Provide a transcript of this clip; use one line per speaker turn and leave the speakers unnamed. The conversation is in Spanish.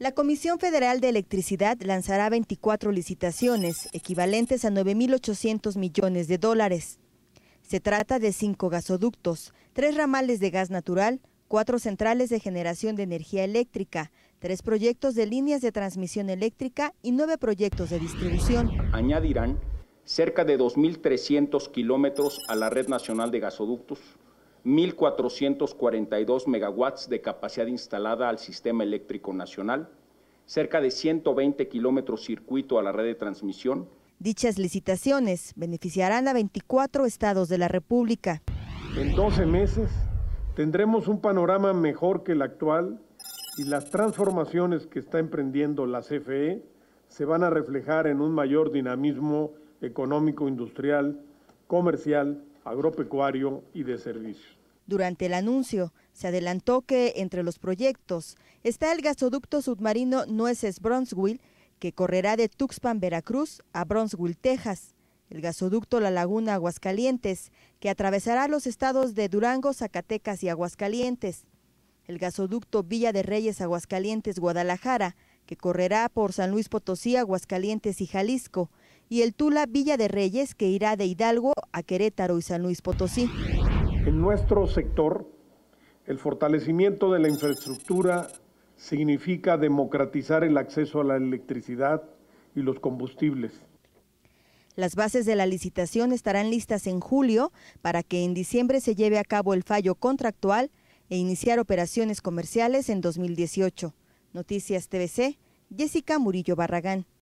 La Comisión Federal de Electricidad lanzará 24 licitaciones, equivalentes a 9.800 millones de dólares. Se trata de cinco gasoductos, tres ramales de gas natural, cuatro centrales de generación de energía eléctrica, tres proyectos de líneas de transmisión eléctrica y nueve proyectos de distribución.
Añadirán cerca de 2.300 kilómetros a la red nacional de gasoductos, 1.442 megawatts de capacidad instalada al sistema eléctrico nacional, cerca de 120 kilómetros circuito a la red de transmisión.
Dichas licitaciones beneficiarán a 24 estados de la República. En 12
meses tendremos un panorama mejor que el actual y las transformaciones que está emprendiendo la CFE se van a reflejar en un mayor dinamismo económico, industrial, comercial agropecuario y de servicio.
Durante el anuncio, se adelantó que entre los proyectos está el gasoducto submarino Nueces Bronzeville, que correrá de Tuxpan, Veracruz, a Bronxville, Texas, el gasoducto La Laguna Aguascalientes, que atravesará los estados de Durango, Zacatecas y Aguascalientes, el gasoducto Villa de Reyes Aguascalientes Guadalajara, que correrá por San Luis Potosí, Aguascalientes y Jalisco, y el Tula Villa de Reyes, que irá de Hidalgo a Querétaro y San Luis Potosí. En nuestro
sector, el fortalecimiento de la infraestructura significa democratizar el acceso a la electricidad y los combustibles.
Las bases de la licitación estarán listas en julio para que en diciembre se lleve a cabo el fallo contractual e iniciar operaciones comerciales en 2018. Noticias TVC, Jessica Murillo Barragán.